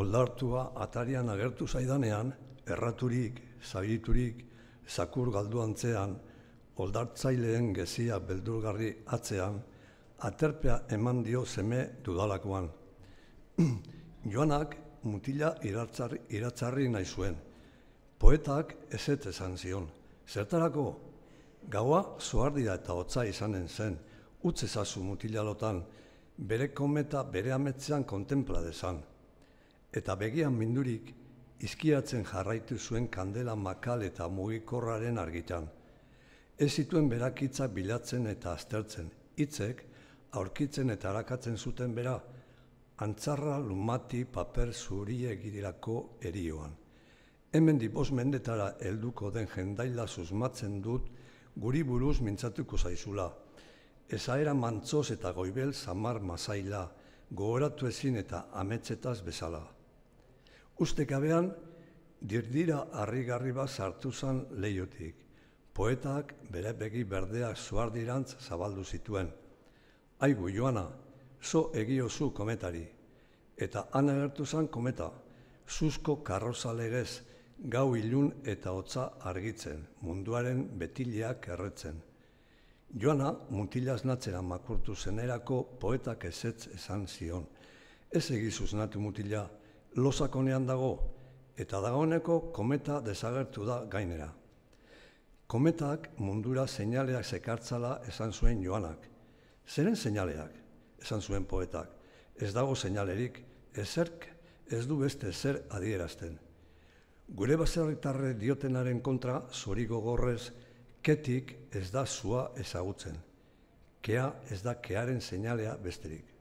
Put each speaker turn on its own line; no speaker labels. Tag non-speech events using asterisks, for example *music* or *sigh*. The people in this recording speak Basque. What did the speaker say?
Oldartua atarian agertu zaidanean, erraturik, zabiriturik, zakur galduan zean, oldartzaileen gezia beldurgarri atzean, aterpea eman dio zeme dudalakoan. *clears throat* Joanak mutila iratzarri, iratzarri nahi zuen. Poetak ezet esan zion. Zertarako, gaua zoardia eta hotza izanen zen, utzezazu mutila lotan, bere kometa bere ametzean kontempla desan, eta begian mindurik izkiatzen jarraitu zuen kandela makal eta mugikorraren argitan. Ez zituen berakitza bilatzen eta aztertzen, hitzek aurkitzen eta harakatzen zuten bera, antzarra lumati paper zuri egirirako erioan. Hemen dibos mendetara helduko den jendaila susmatzen dut, guri buruz mintzatuko zaizula. Ezaera mantzoz eta goibel zamar mazaila, gogoratu ezin eta ametzetaz bezala. Ustekabean, dirdira harrigarri bat sartu zan leiotik. Poetak bere begi berdeak zuardirantz zabaldu zituen. Aigu joana, zo egiozu kometari. Eta han agertu zan kometa, zuzko karroza gau ilun eta hotza argitzen, munduaren betileak erretzen. Joana, mutilaz natzera makurtu zenerako poetak ezetz esan zion. Ez egizuz natu mutila, losakonean dago, eta dagoeneko kometa desagertu da gainera. Kometak mundura seinaleak zekartzala esan zuen joanak. Zeren seinaleak? Esan zuen poetak. Ez dago seinalerik, ezerk ez du beste zer adierazten. Gure baserritarre diotenaren kontra, zorigo gorrez, ketik ez da zua ezagutzen. Kea ez da kearen seinalea besterik.